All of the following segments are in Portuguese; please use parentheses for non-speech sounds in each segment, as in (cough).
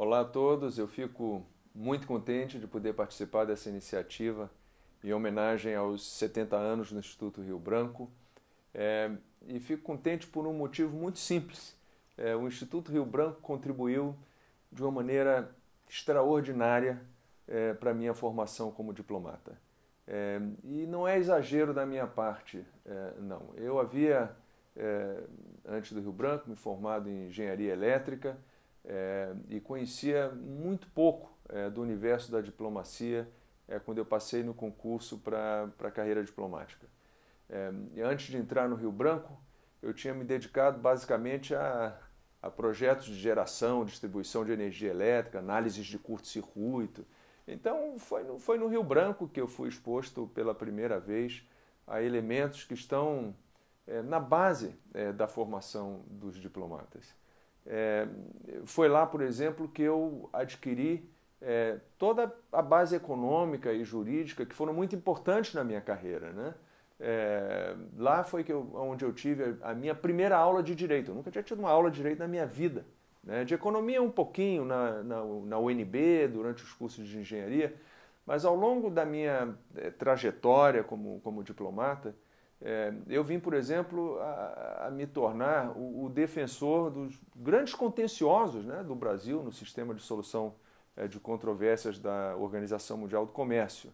Olá a todos, eu fico muito contente de poder participar dessa iniciativa em homenagem aos 70 anos do Instituto Rio Branco. É, e fico contente por um motivo muito simples. É, o Instituto Rio Branco contribuiu de uma maneira extraordinária é, para a minha formação como diplomata. É, e não é exagero da minha parte, é, não. Eu havia, é, antes do Rio Branco, me formado em engenharia elétrica é, e conhecia muito pouco é, do universo da diplomacia é, quando eu passei no concurso para a carreira diplomática. É, e antes de entrar no Rio Branco, eu tinha me dedicado basicamente a, a projetos de geração, distribuição de energia elétrica, análises de curto-circuito. Então, foi no, foi no Rio Branco que eu fui exposto pela primeira vez a elementos que estão é, na base é, da formação dos diplomatas. É, foi lá, por exemplo, que eu adquiri é, toda a base econômica e jurídica que foram muito importantes na minha carreira, né? É, lá foi que eu, onde eu tive a minha primeira aula de direito. Eu nunca tinha tido uma aula de direito na minha vida. Né? De economia um pouquinho na, na, na, UNB, durante os cursos de engenharia, mas ao longo da minha é, trajetória como, como diplomata, é, eu vim, por exemplo, a, a me tornar o, o, defensor dos grandes contenciosos né, do Brasil no sistema de solução é, de controvérsias da Organização Mundial do Comércio.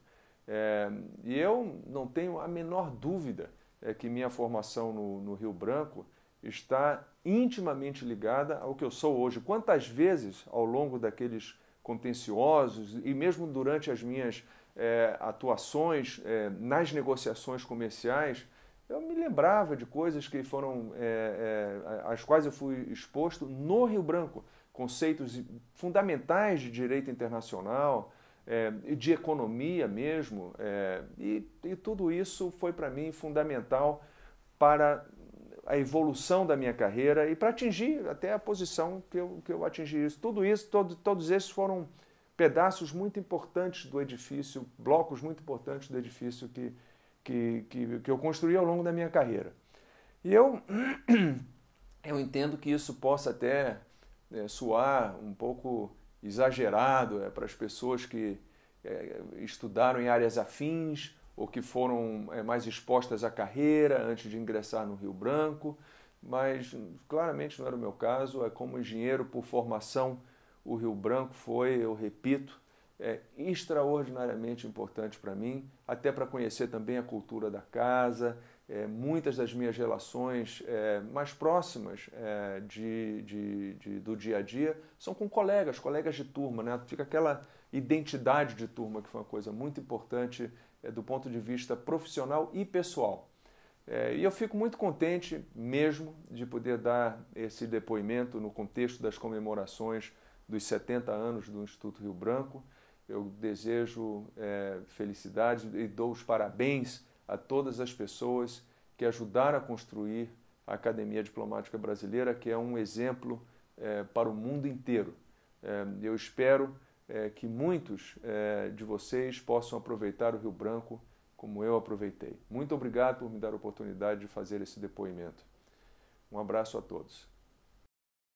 É, e eu não tenho a menor dúvida é, que minha formação no, no Rio Branco está intimamente ligada ao que eu sou hoje. Quantas vezes ao longo daqueles contenciosos e mesmo durante as minhas é, atuações é, nas negociações comerciais, eu me lembrava de coisas que foram é, é, às quais eu fui exposto no Rio Branco, conceitos fundamentais de direito internacional, é, de economia mesmo, é, e, e tudo isso foi para mim fundamental para a evolução da minha carreira e para atingir até a posição que eu, que eu atingi isso. Tudo isso, todo, todos esses foram pedaços muito importantes do edifício, blocos muito importantes do edifício que que, que, que eu construí ao longo da minha carreira. E eu, (clears throat) eu entendo que isso possa até é, soar um pouco exagerado é, para as pessoas que é, estudaram em áreas afins ou que foram é, mais expostas à carreira antes de ingressar no Rio Branco, mas claramente não era o meu caso. É como engenheiro por formação, o Rio Branco foi, eu repito, é extraordinariamente importante para mim, até para conhecer também a cultura da casa, é, muitas das minhas relações é, mais próximas é, de, de, de, do dia a dia são com colegas, colegas de turma, né? fica aquela identidade de turma que foi uma coisa muito importante é, do ponto de vista profissional e pessoal. É, e eu fico muito contente mesmo de poder dar esse depoimento no contexto das comemorações dos 70 anos do Instituto Rio Branco. Eu desejo é, felicidade e dou os parabéns a todas as pessoas que ajudaram a construir a Academia Diplomática Brasileira, que é um exemplo é, para o mundo inteiro. É, eu espero é, que muitos é, de vocês possam aproveitar o Rio Branco como eu aproveitei. Muito obrigado por me dar a oportunidade de fazer esse depoimento. Um abraço a todos.